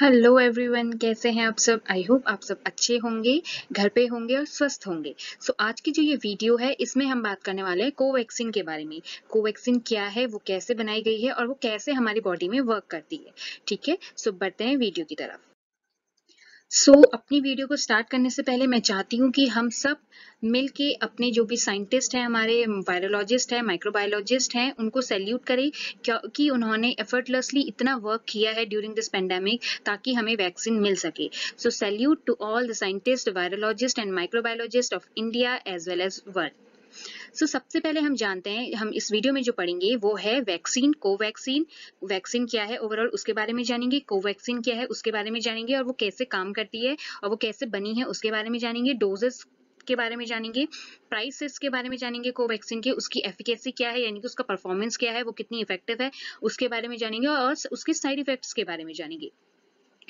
hello everyone कैसे हैं आप सब आई होप आप सब अच्छे होंगे घर पे होंगे और स्वस्थ होंगे सो so, आज की जो ये वीडियो है इसमें हम बात करने वाले हैं कोवैक्सीन के बारे में कोवैक्सीन क्या है वो कैसे बनाई गई है और वो कैसे हमारी बॉडी में वर्क करती है ठीक है सो बढ़ते हैं वीडियो की तरफ सो so, अपनी वीडियो को स्टार्ट करने से पहले मैं चाहती हूँ कि हम सब मिल के अपने जो भी साइंटिस्ट हैं हमारे वायरोलॉजिस्ट हैं माइक्रोबायोलॉजिस्ट हैं उनको सैल्यूट करें क्योंकि उन्होंने एफर्टलेसली इतना वर्क किया है ड्यूरिंग दिस पेंडेमिक ताकि हमें वैक्सीन मिल सके so salute to all the scientist virologist and microbiologist of India as well as world so so, सबसे पहले हम जानते हैं हम इस वीडियो में जो पढ़ेंगे वो है वैक्सीन कोवैक्सीन वैक्सीन क्या है ओवरऑल उसके बारे में जानेंगे कोवैक्सीन क्या है उसके बारे में जानेंगे और वो कैसे काम करती है और वो कैसे बनी है उसके बारे में जानेंगे डोजेस के बारे में जानेंगे प्राइसेस के बारे में जानेंगे कोवैक्सीन के उसकी एफिकेसी क्या है यानी कि उसका परफॉर्मेंस क्या है वो कितनी इफेक्टिव है उसके बारे में जानेंगे और उसके साइड इफेक्ट्स के बारे में जानेंगे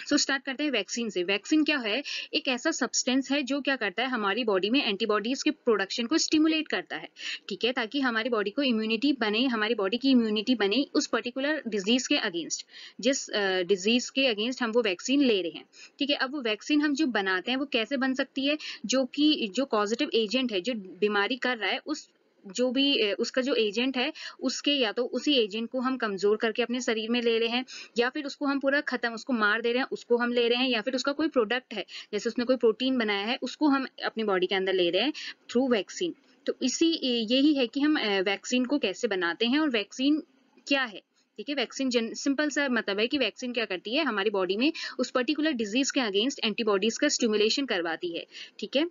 सो so स्टार्ट करते हैं वैक्सीन से वैक्सीन क्या है एक ऐसा सब्सटेंस है जो क्या करता है हमारी बॉडी में एंटीबॉडीज के प्रोडक्शन को स्टिमुलेट करता है ठीक है ताकि हमारी बॉडी को इम्यूनिटी बने हमारी बॉडी की इम्यूनिटी बने उस पर्टिकुलर डिजीज के अगेंस्ट जिस डिजीज uh, के अगेंस्ट हम वो वैक्सीन ले रहे हैं ठीक है अब वो वैक्सीन हम जो बनाते हैं वो कैसे बन सकती है जो कि जो पॉजिटिव एजेंट है जो बीमारी कर रहा है उस जो भी उसका जो एजेंट है उसके या तो उसी एजेंट को हम कमजोर करके अपने शरीर में ले रहे हैं या फिर उसको हम पूरा खत्म उसको मार दे रहे हैं उसको हम ले रहे हैं या फिर उसका कोई प्रोडक्ट है जैसे उसने कोई प्रोटीन बनाया है उसको हम अपनी बॉडी के अंदर ले रहे हैं थ्रू वैक्सीन तो इसी यही है कि हम वैक्सीन को कैसे बनाते हैं और वैक्सीन क्या है ठीक है वैक्सीन जन सिंपल सा मतलब है कि वैक्सीन क्या करती है हमारी बॉडी में उस पर्टिकुलर डिजीज के अगेंस्ट एंटीबॉडीज का स्टिमुलेशन करवाती है ठीक है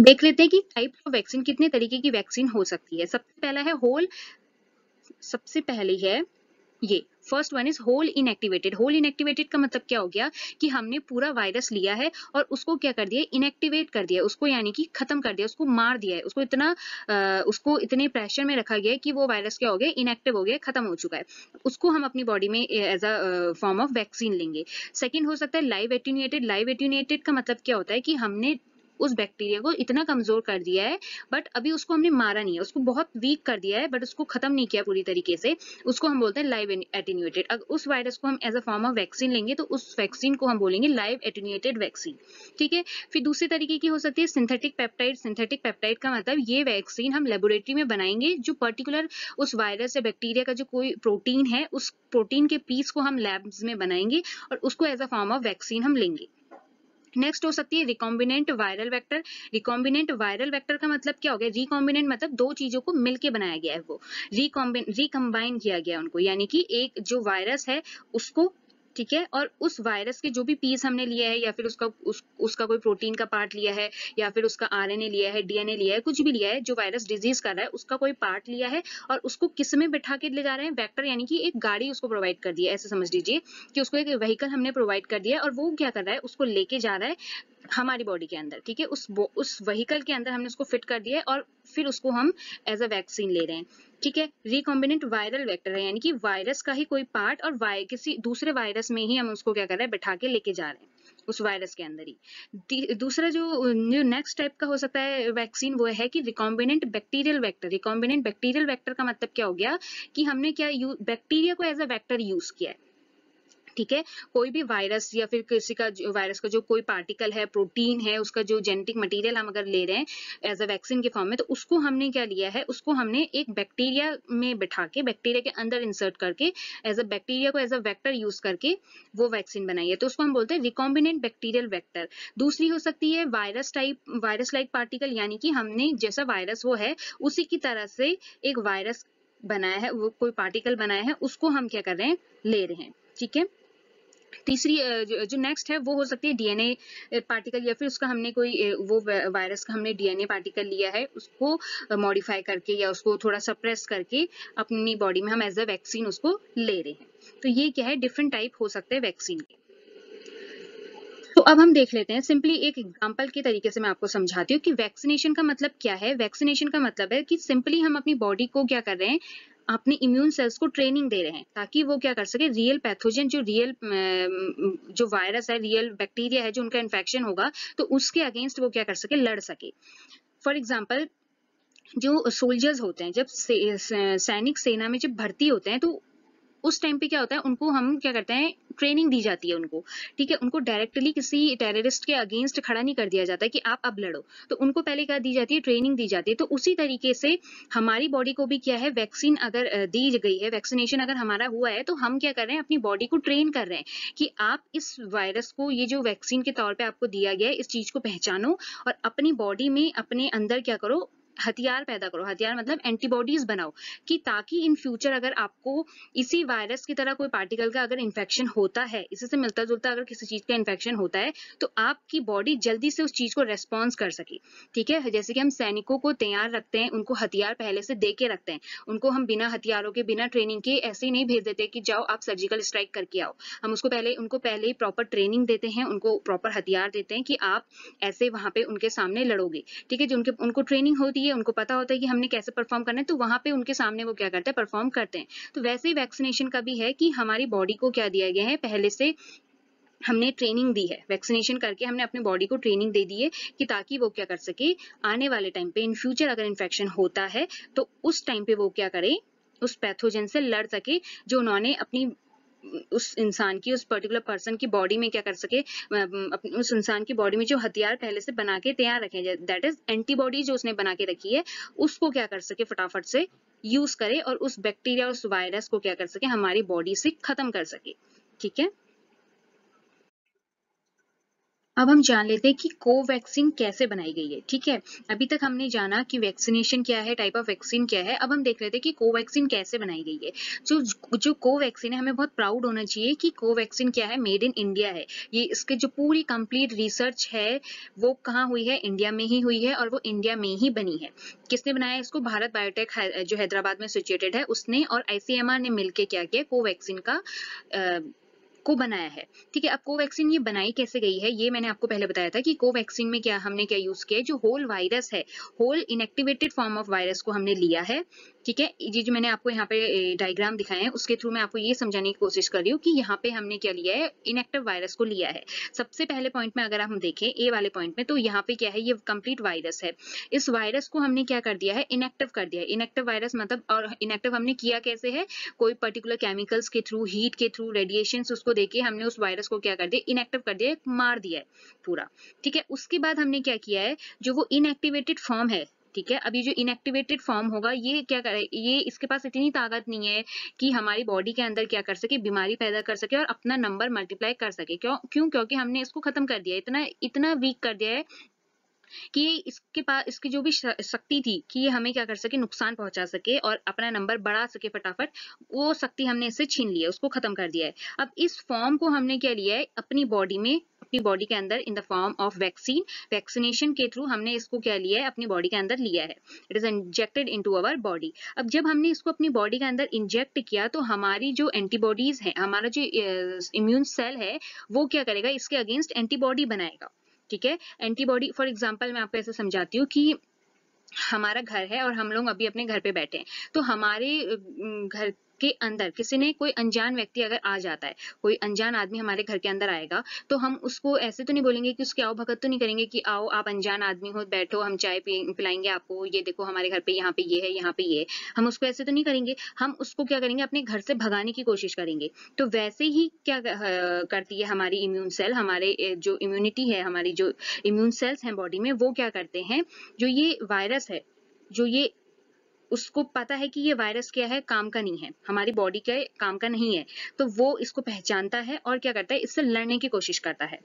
देख लेते हैं कि टाइप ऑफ वैक्सीन कितने तरीके की वैक्सीन हो सकती है सबसे पहला है होल सबसे पहली है ये first one is whole inactivated whole inactivated का मतलब क्या हो गया कि हमने पूरा वायरस लिया है और उसको क्या कर दिया इनएक्टिवेट कर दिया उसको यानी कि खत्म कर दिया उसको मार दिया है उसको इतना आ, उसको इतने प्रेशर में रखा गया है कि वो वायरस क्या हो गया इनएक्टिव हो गया खत्म हो चुका है उसको हम अपनी बॉडी में as a form of vaccine लेंगे सेकेंड हो सकता है लाइव एट्यूनेटेड लाइव एट्यूनेटेड का मतलब क्या होता है कि हमने उस बैक्टीरिया को इतना कमजोर कर दिया है बट अभी उसको हमने मारा नहीं है उसको बहुत वीक कर दिया है बट उसको खत्म नहीं किया पूरी तरीके से उसको हम बोलते हैं लाइव एटीन्यूएटेड अगर उस वायरस को हम as a form of vaccine लेंगे तो उस वैक्सीन को हम बोलेंगे लाइव एटीन्यूएटेड वैक्सीन ठीक है फिर दूसरे तरीके की हो सकती है सिंथेटिक पेप्टाइड सिंथेटिक पेप्टाइड का मतलब ये वैक्सीन हम लेबोरेटरी में बनाएंगे जो पर्टिकुलर उस वायरस या बैक्टीरिया का जो कोई प्रोटीन है उस प्रोटीन के पीस को हम लैब्स में बनाएंगे और उसको as a form of vaccine हम लेंगे नेक्स्ट हो सकती है recombinant viral vector recombinant viral vector का मतलब क्या हो गया रिकॉम्बिनेंट मतलब दो चीजों को मिलके बनाया गया है वो रिकॉम्बिन रिकम्बाइन किया गया उनको यानी कि एक जो वायरस है उसको ठीक है और उस वायरस के जो भी पीस हमने लिया है या फिर उसका उस, उसका कोई प्रोटीन का पार्ट लिया है या फिर उसका आरएनए लिया है डीएनए लिया है कुछ भी लिया है जो वायरस डिजीज कर रहा है उसका कोई पार्ट लिया है और उसको किस में बैठा के ले जा रहे हैं वैक्टर यानी कि एक गाड़ी उसको प्रोवाइड कर दी है ऐसे समझ लीजिए कि उसको एक व्हीकल हमने प्रोवाइड कर दिया है और वो क्या कर रहा है उसको लेके जा रहा है हमारी बॉडी के अंदर ठीक है उस उस व्हीकल के अंदर हमने उसको फिट कर दिया है और फिर उसको हम एज अ वैक्सीन ले रहे हैं ठीक है रिकॉम्बिनेंट वायरल वेक्टर है यानी कि वायरस का ही कोई पार्ट और किसी दूसरे वायरस में ही हम उसको क्या कर रहे हैं बैठा के लेके जा रहे हैं उस वायरस के अंदर ही दूसरा जो नेक्स्ट टाइप का हो सकता है वैक्सीन वो है कि recombinant bacterial vector recombinant bacterial vector का मतलब क्या हो गया कि हमने क्या बैक्टीरिया को एज अ वेक्टर यूज किया है ठीक है कोई भी वायरस या फिर किसी का वायरस का जो कोई पार्टिकल है प्रोटीन है उसका जो जेनेटिक मटेरियल हम अगर ले रहे हैं एज अ वैक्सीन के फॉर्म में तो उसको हमने क्या लिया है उसको हमने एक बैक्टीरिया में बैठा के बैक्टीरिया के अंदर इंसर्ट करके एज अ बैक्टीरिया को एज अ वैक्टर यूज करके वो वैक्सीन बनाई है तो उसको हम बोलते हैं रिकॉम्बिनेंट बैक्टीरियल वैक्टर दूसरी हो सकती है virus type virus like particle यानी कि हमने जैसा वायरस वो है उसी की तरह से एक वायरस बनाया है वो कोई पार्टिकल बनाया है उसको हम क्या कर रहे हैं ले रहे हैं ठीक है तीसरी जो नेक्स्ट है वो हो सकती है डीएनए पार्टिकल या फिर उसका हमने कोई वो वायरस का हमने डीएनए पार्टिकल लिया है उसको मॉडिफाई करके या उसको थोड़ा सप्रेस करके अपनी बॉडी में हम एज अ वैक्सीन उसको ले रहे हैं तो ये क्या है डिफरेंट टाइप हो सकते हैं वैक्सीन के तो अब हम देख लेते हैं सिंपली एक एग्जाम्पल के तरीके से मैं आपको समझाती हूँ कि वैक्सीनेशन का मतलब क्या है वैक्सीनेशन का मतलब है कि सिंपली हम अपनी बॉडी को क्या कर रहे हैं अपने इम्यून सेल्स को ट्रेनिंग दे रहे हैं ताकि वो क्या कर सके रियल पैथोजन जो रियल जो वायरस है रियल बैक्टीरिया है जो उनका इन्फेक्शन होगा तो उसके अगेंस्ट वो क्या कर सके लड़ सके फॉर एग्जाम्पल जो सोल्जर्स होते हैं जब से, सैनिक सेना में जब भर्ती होते हैं तो उस टाइम पे क्या होता है उनको हम क्या करते हैं ट्रेनिंग दी जाती है उनको ठीक है उनको डायरेक्टली किसी टेररिस्ट के अगेंस्ट खड़ा नहीं कर दिया जाता कि आप अब लड़ो तो उनको पहले क्या दी जाती है ट्रेनिंग दी जाती है तो उसी तरीके से हमारी बॉडी को भी क्या है वैक्सीन अगर दी गई है वैक्सीनेशन अगर हमारा हुआ है तो हम क्या कर रहे हैं अपनी बॉडी को ट्रेन कर रहे हैं कि आप इस वायरस को ये जो वैक्सीन के तौर पर आपको दिया गया है इस चीज को पहचानो और अपनी बॉडी में अपने अंदर क्या करो हथियार पैदा करो हथियार मतलब एंटीबॉडीज बनाओ कि ताकि इन फ्यूचर अगर आपको इसी वायरस की तरह कोई पार्टिकल का अगर इन्फेक्शन होता है इसी से मिलता जुलता अगर किसी चीज़ का इन्फेक्शन होता है तो आपकी बॉडी जल्दी से उस चीज़ को रेस्पॉन्स कर सके ठीक है जैसे कि हम सैनिकों को तैयार रखते हैं उनको हथियार पहले से दे के रखते हैं उनको हम बिना हथियारों के बिना ट्रेनिंग के ऐसे ही नहीं भेज देते कि जाओ आप सर्जिकल स्ट्राइक करके आओ हम उसको पहले उनको पहले ही प्रॉपर ट्रेनिंग देते हैं उनको प्रॉपर हथियार देते हैं कि आप ऐसे वहां पे उनके सामने लड़ोगे ठीक है जो उनके उनको ट्रेनिंग होती होती है उनको पता होता है कि हमने कैसे परफॉर्म करना है तो वहाँ पे उनके सामने वो क्या करते हैं परफॉर्म करते हैं तो वैसे ही वैक्सीनेशन का भी है कि हमारी बॉडी को क्या दिया गया है पहले से हमने ट्रेनिंग दी है वैक्सीनेशन करके हमने अपने बॉडी को ट्रेनिंग दे दी है कि ताकि वो क्या कर सके आने वाले टाइम पे इन फ्यूचर अगर इन्फेक्शन होता है तो उस टाइम पे वो क्या करे उस पैथोजन से लड़ सके जो उन्होंने अपनी उस इंसान की उस पर्टिकुलर पर्सन की बॉडी में क्या कर सके उस इंसान की बॉडी में जो हथियार पहले से बना के तैयार रखे दैट इज एंटीबॉडी जो उसने बना के रखी है उसको क्या कर सके फटाफट से यूज करे और उस बैक्टीरिया और उस वायरस को क्या कर सके हमारी बॉडी से खत्म कर सके ठीक है अब हम जान लेते हैं कि कोवैक्सीन कैसे बनाई गई है ठीक है अभी तक हमने जाना कि वैक्सीनेशन क्या है टाइप ऑफ वैक्सीन क्या है अब हम देख लेते हैं कि कोवैक्सीन कैसे बनाई गई है जो जो कोवैक्सीन है हमें बहुत प्राउड होना चाहिए कि कोवैक्सीन क्या है मेड इन इंडिया है ये इसके जो पूरी कंप्लीट रिसर्च है वो कहाँ हुई है इंडिया में ही हुई है और वो इंडिया में ही बनी है किसने बनाया इसको भारत बायोटेक जो हैदराबाद में सिचुएटेड है उसने और आईसीएमआर ने मिलकर क्या किया कोवैक्सीन का आ, को बनाया है ठीक है अब कोवैक्सीन ये बनाई कैसे गई है ये मैंने आपको पहले बताया था कि कोवैक्सीन में क्या हमने क्या यूज किया जो होल वायरस है whole inactivated form of virus को हमने लिया है ठीक है ये जो मैंने आपको यहाँ पे डायग्राम दिखाए हैं उसके थ्रू मैं आपको ये समझाने की कोशिश कर रही हूँ कि यहाँ पे हमने क्या लिया है इनएक्टिव वायरस को लिया है सबसे पहले पॉइंट में अगर हम देखें ए वाले पॉइंट में तो यहाँ पे क्या है ये कंप्लीट वायरस है इस वायरस को हमने क्या कर दिया है इनएक्टिव कर दिया है इनएक्टिव वायरस मतलब और इनएक्टिव हमने किया कैसे है कोई पर्टिकुलर केमिकल्स के थ्रू हीट के थ्रू रेडिएशन उसको देके हमने उस वायरस को क्या कर दिया इनएक्टिव कर दिया मार दिया है पूरा ठीक है उसके बाद हमने क्या किया है जो वो इनएक्टिवेटेड फॉर्म है ठीक है अभी जो इनएक्टिवेटेड फॉर्म होगा ये क्या करे ये इसके पास इतनी ताकत नहीं है कि हमारी बॉडी के अंदर क्या कर सके बीमारी पैदा कर सके और अपना नंबर मल्टीप्लाई कर सके क्यों क्यों क्योंकि हमने इसको खत्म कर दिया इतना इतना वीक कर दिया है कि इसके पास इसकी जो भी शक्ति थी कि ये हमें क्या कर सके नुकसान पहुंचा सके और अपना नंबर बढ़ा सके फटाफट वो शक्ति हमने इससे छीन लिया उसको खत्म कर दिया है अब इस फॉर्म को हमने क्या लिया है अपनी बॉडी में अपनी बॉडी के अंदर in the form of vaccine vaccination के थ्रू हमने इसको क्या लिया है अपनी बॉडी के अंदर लिया है it is injected into our body अब जब हमने इसको अपनी बॉडी के अंदर इंजेक्ट किया तो हमारी जो एंटीबॉडीज है हमारा जो इम्यून सेल है वो क्या करेगा इसके अगेंस्ट एंटीबॉडी बनाएगा ठीक है एंटीबॉडी फॉर एग्जाम्पल मैं आपको ऐसे समझाती हूँ कि हमारा घर है और हम लोग अभी अपने घर पे बैठे हैं तो हमारे घर के अंदर किसी ने कोई अनजान व्यक्ति अगर आ जाता है कोई अनजान आदमी हमारे घर के अंदर आएगा तो हम उसको ऐसे तो नहीं बोलेंगे कि उसके आओ भगत तो नहीं करेंगे कि आओ आप अनजान आदमी हो बैठो हम चाय पिलाएंगे आपको ये देखो हमारे घर पे यहाँ पे ये है यहाँ पे ये हम उसको ऐसे तो नहीं करेंगे हम उसको क्या करेंगे अपने घर से भगाने की कोशिश करेंगे तो वैसे ही क्या करती है हमारी इम्यून सेल हमारे जो इम्यूनिटी है हमारी जो इम्यून सेल्स हैं बॉडी में वो क्या करते हैं जो ये वायरस है जो ये उसको पता है कि ये वायरस क्या है काम का नहीं है हमारी बॉडी के काम का नहीं है तो वो इसको पहचानता है और क्या करता है इससे लड़ने की कोशिश करता है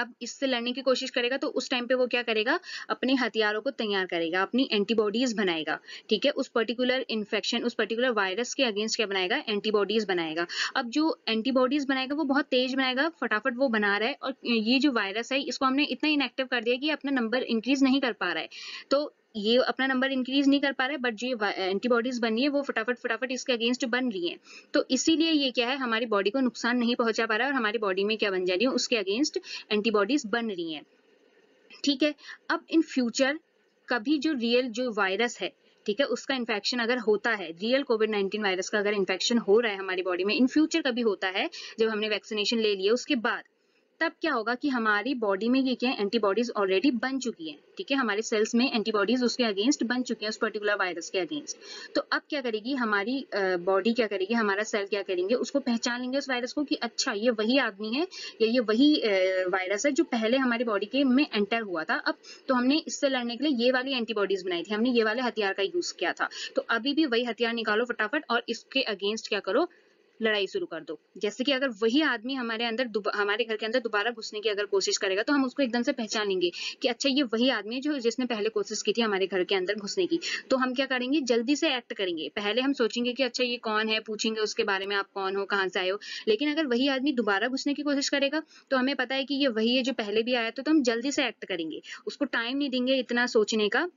अब इससे लड़ने की कोशिश करेगा तो उस टाइम पे वो क्या करेगा अपने हथियारों को तैयार करेगा अपनी एंटीबॉडीज बनाएगा ठीक है उस पर्टिकुलर इन्फेक्शन उस पर्टिकुलर वायरस के अगेंस्ट क्या बनाएगा एंटीबॉडीज बनाएगा अब जो एंटीबॉडीज बनाएगा वो बहुत तेज बनाएगा फटाफट वो बना रहा है और ये जो वायरस है इसको हमने इतना इनएक्टिव कर दिया कि अपना नंबर इंक्रीज नहीं कर पा रहा है तो ये अपना नंबर इंक्रीज नहीं कर पा रहा है बट जो एंटीबॉडीज बनी है वो फटाफट फटाफट इसके अगेंस्ट बन रही है तो इसीलिए ये क्या है हमारी बॉडी को नुकसान नहीं पहुंचा पा रहा है और हमारी बॉडी में क्या बन जा रही है उसके अगेंस्ट एंटीबॉडीज बन रही है ठीक है अब इन फ्यूचर कभी जो रियल जो वायरस है ठीक है उसका इन्फेक्शन अगर होता है रियल कोविड नाइन्टीन वायरस का अगर इन्फेक्शन हो रहा है हमारी बॉडी में इन फ्यूचर कभी होता है जब हमने वैक्सीनेशन ले लिया उसके बाद तब क्या होगा कि हमारी बॉडी में ये क्या है एंटीबॉडीज ऑलरेडी बन चुकी हैं ठीक है हमारे सेल्स में एंटीबॉडीज उसके अगेंस्ट बन चुके हैं उस पर्टिकुलर वायरस के अगेंस्ट तो अब क्या करेगी हमारी बॉडी क्या करेगी हमारा सेल क्या करेंगे उसको पहचान लेंगे उस वायरस को कि अच्छा ये वही आदमी है या ये वही वायरस है जो पहले हमारी बॉडी के में एंटर हुआ था अब तो हमने इससे लड़ने के लिए ये वाली एंटीबॉडीज बनाई थी हमने ये वाले हथियार का यूज किया था तो अभी भी वही हथियार निकालो फटाफट और इसके अगेंस्ट क्या करो लड़ाई शुरू कर दो जैसे कि अगर वही आदमी हमारे अंदर हमारे घर के अंदर दोबारा घुसने की अगर कोशिश करेगा तो हम उसको एकदम से पहचान लेंगे कि अच्छा ये वही आदमी है जो जिसने पहले कोशिश की थी हमारे घर के अंदर घुसने की तो हम क्या करेंगे जल्दी से एक्ट करेंगे पहले हम सोचेंगे कि अच्छा ये कौन है पूछेंगे उसके बारे में आप कौन हो कहाँ से आए हो लेकिन अगर वही आदमी दोबारा घुसने की कोशिश करेगा तो हमें पता है कि ये वही है जो पहले भी आया तो, तो हम जल्दी से एक्ट करेंगे उसको टाइम नहीं देंगे इतना सोचने का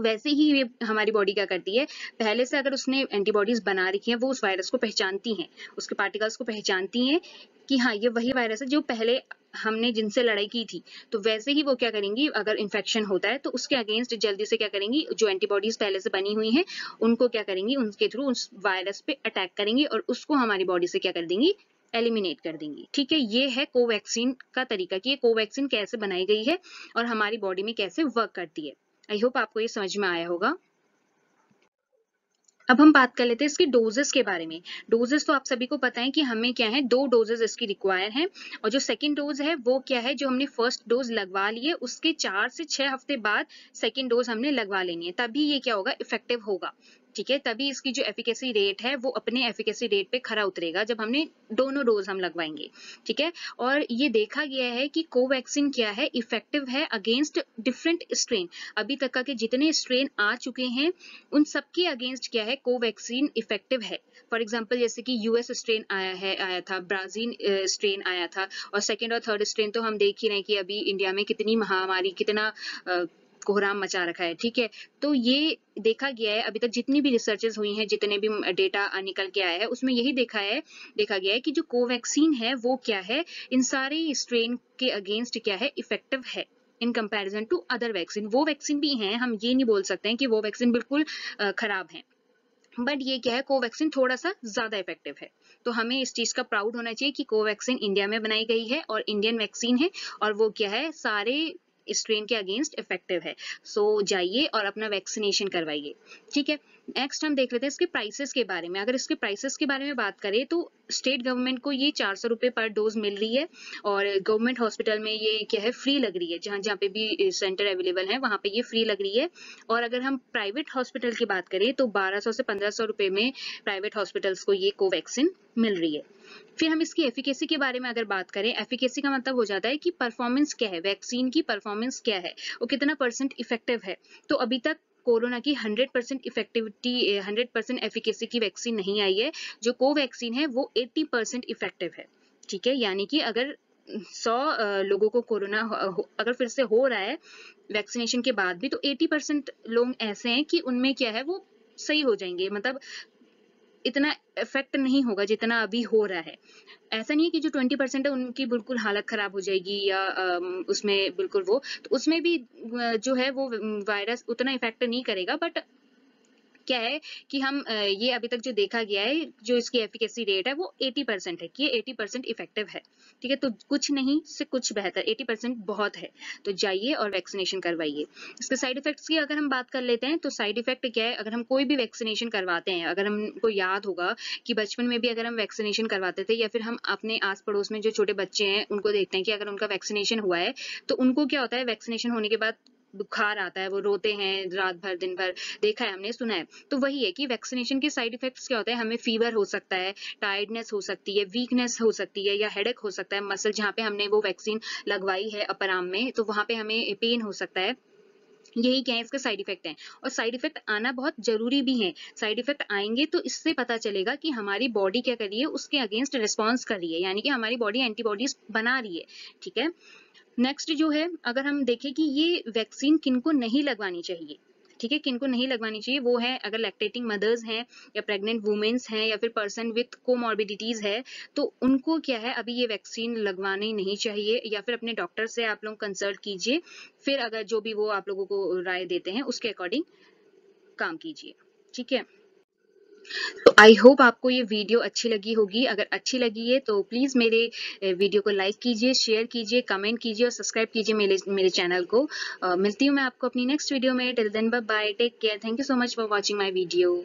वैसे ही ये हमारी बॉडी क्या करती है पहले से अगर उसने एंटीबॉडीज बना रखी हैं वो उस वायरस को पहचानती हैं उसके पार्टिकल्स को पहचानती हैं कि हाँ ये वही वायरस है जो पहले हमने जिनसे लड़ाई की थी तो वैसे ही वो क्या करेंगी अगर इन्फेक्शन होता है तो उसके अगेंस्ट जल्दी से क्या करेंगी जो एंटीबॉडीज पहले से बनी हुई हैं उनको क्या करेंगी उनके थ्रू उस वायरस पे अटैक करेंगी और उसको हमारी बॉडी से क्या कर देंगी एलिमिनेट कर देंगी ठीक है ये है कोवैक्सीन का तरीका कि ये कोवैक्सीन कैसे बनाई गई है और हमारी बॉडी में कैसे वर्क करती है आई होप आपको ये समझ में आया होगा अब हम बात कर लेते हैं इसके डोजेस के बारे में डोजेस तो आप सभी को पता है कि हमें क्या है दो डोजेस इसकी रिक्वायर है और जो सेकेंड डोज है वो क्या है जो हमने फर्स्ट डोज लगवा ली है उसके चार से छह हफ्ते बाद सेकेंड डोज हमने लगवा लेनी है तभी ये क्या होगा इफेक्टिव होगा ठीक है तभी इसकी जो एफिकेसी रेट है वो अपने एफिकेसी रेट पे खरा उतरेगा जब हमने दोनों डोज हम लगवाएंगे ठीक है और ये देखा गया है कि कोवैक्सीन क्या है इफेक्टिव है अगेंस्ट डिफरेंट स्ट्रेन अभी तक का के जितने स्ट्रेन आ चुके हैं उन सबके अगेंस्ट क्या है कोवैक्सीन इफेक्टिव है फॉर एग्जाम्पल जैसे कि यूएस स्ट्रेन आया है आया था ब्राजील स्ट्रेन आया था और सेकेंड और थर्ड स्ट्रेन तो हम देख ही रहे हैं कि अभी इंडिया में कितनी महामारी कितना कोहराम मचा रखा है ठीक है तो ये देखा गया है अभी तक जितनी भी रिसर्चेस हुई हैं जितने भी डेटा निकल के आया है उसमें यही देखा है देखा गया है कि जो कोवैक्सीन है वो क्या है इन सारे स्ट्रेन के अगेंस्ट क्या है इफेक्टिव है in comparison to other vaccine वो वैक्सीन भी हैं हम ये नहीं बोल सकते हैं कि वो वैक्सीन बिल्कुल खराब है बट ये क्या है कोवैक्सीन थोड़ा सा ज्यादा इफेक्टिव है तो हमें इस चीज का प्राउड होना चाहिए कि कोवैक्सीन इंडिया में बनाई गई है और इंडियन वैक्सीन है और वो क्या है सारे स्ट्रेन के अगेंस्ट इफेक्टिव है सो so, जाइए और अपना वैक्सीनेशन करवाइए ठीक है नेक्स्ट हम देख लेते हैं इसके प्राइसेस के बारे में अगर इसके प्राइसेस के बारे में बात करें तो स्टेट गवर्नमेंट को ये चार सौ रुपये पर डोज मिल रही है और गवर्नमेंट हॉस्पिटल में ये क्या है फ्री लग रही है जहाँ जहाँ पे भी सेंटर अवेलेबल है वहाँ पे ये फ्री लग रही है और अगर हम प्राइवेट हॉस्पिटल की बात करें तो बारह से पंद्रह में प्राइवेट हॉस्पिटल्स को ये कोवैक्सीन मिल रही है फिर हम इसकी एफिकेसी के बारे में अगर बात करें एफिकेसी का मतलब हो जाता है कि परफॉर्मेंस क्या है वैक्सीन की परफॉर्मेंस क्या है वो कितना परसेंट इफेक्टिव है तो अभी तक कोरोना की 100 परसेंट इफेक्टिविटी 100 परसेंट एफिकेसी की वैक्सीन नहीं आई है जो कोवैक्सीन है वो 80 परसेंट इफेक्टिव है ठीक है यानी कि अगर 100 लोगों को कोरोना अगर फिर से हो रहा है वैक्सीनेशन के बाद भी तो 80 परसेंट लोग ऐसे हैं कि उनमें क्या है वो सही हो जाएंगे मतलब इतना इफेक्ट नहीं होगा जितना अभी हो रहा है ऐसा नहीं है कि जो ट्वेंटी परसेंट है उनकी बिल्कुल हालत खराब हो जाएगी या उसमें बिल्कुल वो तो उसमें भी जो है वो वायरस उतना इफेक्ट नहीं करेगा बट क्या है कि हम ये अभी तक जो देखा गया है जो इसकी एफिकेसी रेट है वो 80 परसेंट है कि ये 80 परसेंट इफेक्टिव है ठीक है तो कुछ नहीं से कुछ बेहतर 80 परसेंट बहुत है तो जाइए और वैक्सीनेशन करवाइए इसके साइड इफेक्ट्स की अगर हम बात कर लेते हैं तो साइड इफेक्ट क्या है अगर हम कोई भी वैक्सीनेशन करवाते हैं अगर हमको याद होगा कि बचपन में भी अगर हम वैक्सीनेशन करवाते थे या फिर हम अपने आस पड़ोस में जो छोटे बच्चे हैं उनको देखते हैं कि अगर उनका वैक्सीनेशन हुआ है तो उनको क्या होता है वैक्सीनेशन होने के बाद बुखार आता है वो रोते हैं रात भर दिन भर देखा है हमने सुना है तो वही है कि वैक्सीनेशन के साइड इफेक्ट्स क्या होते हैं हमें फीवर हो सकता है टायर्डनेस हो सकती है वीकनेस हो सकती है या हेडेक हो सकता है मसल जहाँ पे हमने वो वैक्सीन लगवाई है अपर आर्म में तो वहाँ पे हमें पेन हो सकता है यही क्या है इसके साइड इफेक्ट हैं और साइड इफेक्ट आना बहुत जरूरी भी है साइड इफेक्ट आएंगे तो इससे पता चलेगा कि हमारी बॉडी क्या कर रही है उसके अगेंस्ट रिस्पॉन्स कर रही है यानी कि हमारी बॉडी एंटीबॉडीज बना रही है ठीक है नेक्स्ट जो है अगर हम देखें कि ये वैक्सीन किनको नहीं लगवानी चाहिए ठीक है किनको नहीं लगवानी चाहिए वो है अगर लैक्टेटिंग मदर्स हैं या प्रेग्नेंट वुमेन्स हैं या फिर पर्सन विथ कोमॉर्बिडिटीज है तो उनको क्या है अभी ये वैक्सीन लगवानी नहीं चाहिए या फिर अपने डॉक्टर से आप लोग कंसल्ट कीजिए फिर अगर जो भी वो आप लोगों को राय देते हैं उसके अकॉर्डिंग काम कीजिए ठीक है तो आई होप आपको ये वीडियो अच्छी लगी होगी अगर अच्छी लगी है तो प्लीज़ मेरे वीडियो को लाइक कीजिए शेयर कीजिए कमेंट कीजिए और सब्सक्राइब कीजिए मेरे मेरे चैनल को uh, मिलती हूँ मैं आपको अपनी नेक्स्ट वीडियो में till then bye take care thank you so much for watching my video